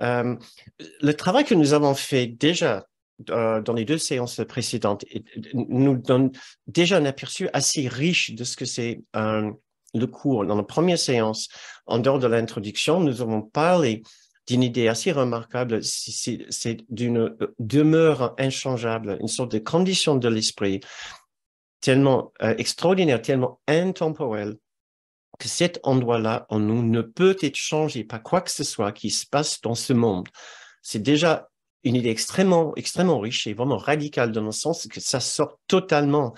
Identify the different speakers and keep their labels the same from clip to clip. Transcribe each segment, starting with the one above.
Speaker 1: Euh, le travail que nous avons fait déjà euh, dans les deux séances précédentes nous donne déjà un aperçu assez riche de ce que c'est euh, le cours. Dans la première séance, en dehors de l'introduction, nous avons parlé d'une idée assez remarquable, c'est d'une demeure inchangeable, une sorte de condition de l'esprit tellement extraordinaire, tellement intemporelle que cet endroit-là en nous ne peut être changé par quoi que ce soit qui se passe dans ce monde. C'est déjà une idée extrêmement, extrêmement riche et vraiment radicale dans le sens que ça sort totalement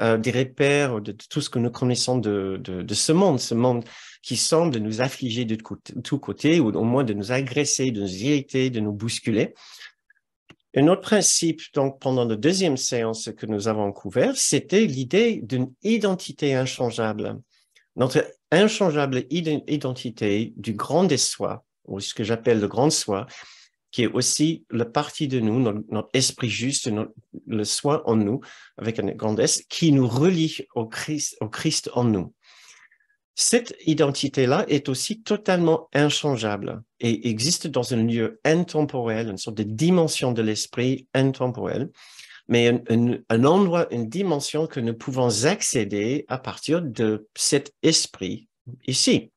Speaker 1: euh, des repères de, tout ce que nous connaissons de, de, ce monde, ce monde qui semble nous affliger de tous côtés ou au moins de nous agresser, de nous irriter, de nous bousculer. Un autre principe, donc, pendant la deuxième séance que nous avons couvert, c'était l'idée d'une identité inchangeable. Notre inchangeable identité du grand soi, ou ce que j'appelle le grand soi, qui est aussi la partie de nous, notre, esprit juste, le soi en nous, avec une grandesse S, qui nous relie au Christ, en nous. Cette identité-là est aussi totalement inchangeable et existe dans un lieu intemporel, une sorte de dimension de l'esprit intemporel, mais un endroit, une dimension que nous pouvons accéder à partir de cet esprit ici.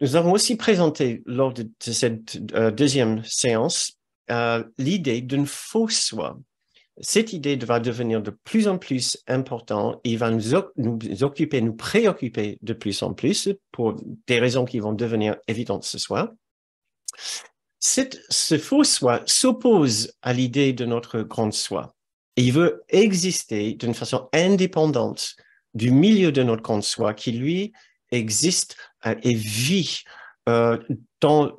Speaker 1: Nous avons aussi présenté lors de, cette euh, deuxième séance euh, l'idée d'une fausse soi. Cette idée va devenir de plus en plus importante et va nous, nous occuper, nous préoccuper de plus en plus pour des raisons qui vont devenir évidentes ce soir. Cette, ce faux soi s'oppose à l'idée de notre grand soi il veut exister d'une façon indépendante du milieu de notre grand soi qui, lui, existe euh, et vit euh, dans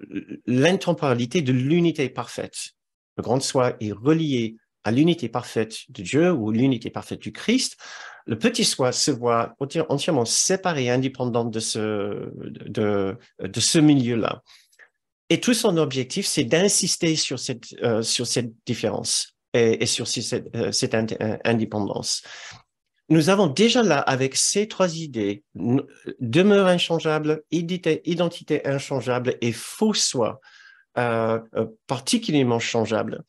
Speaker 1: l'intemporalité de l'unité parfaite. Le grand soi est relié à l'unité parfaite de Dieu ou l'unité parfaite du Christ. Le petit soi se voit entièrement séparé, indépendant de ce, de, ce milieu-là. Et tout son objectif, c'est d'insister sur cette, euh, sur cette différence et, sur cette, cette indépendance nous avons déjà là, avec ces trois idées, demeure inchangeable, identité, identité inchangeable et faux soi euh, euh, particulièrement changeable,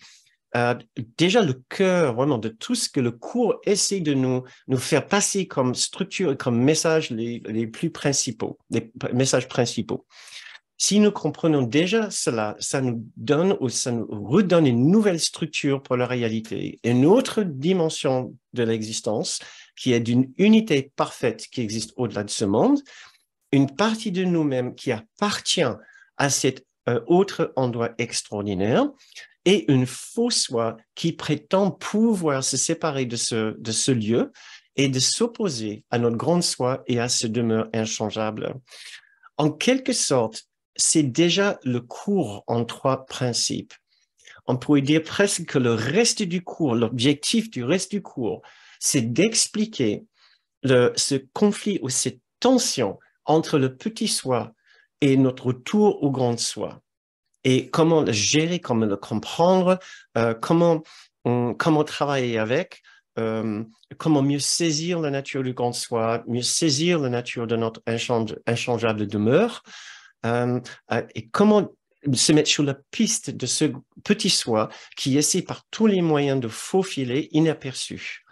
Speaker 1: euh, déjà le cœur vraiment de tout ce que le cours essaie de nous, nous faire passer comme structure, et comme message les, les plus principaux, les messages principaux. Si nous comprenons déjà cela, ça nous donne ou ça nous redonne une nouvelle structure pour la réalité, une autre dimension de l'existence qui est d'une unité parfaite qui existe au-delà de ce monde, une partie de nous-mêmes qui appartient à cet euh, autre endroit extraordinaire et une faux soi qui prétend pouvoir se séparer de ce, de ce lieu et de s'opposer à notre grande soi et à ce demeure inchangeable. En quelque sorte, c'est déjà le cours en trois principes. On pourrait dire presque que le reste du cours, l'objectif du reste du cours, c'est d'expliquer ce conflit ou cette tension entre le petit soi et notre retour au grand soi. Et comment le gérer, comment le comprendre, euh, hum, comment, travailler avec, euh, comment mieux saisir la nature du grand soi, mieux saisir la nature de notre inchangeable demeure, euh, euh, et comment se mettre sur la piste de ce petit soi qui essaie par tous les moyens de faufiler inaperçu.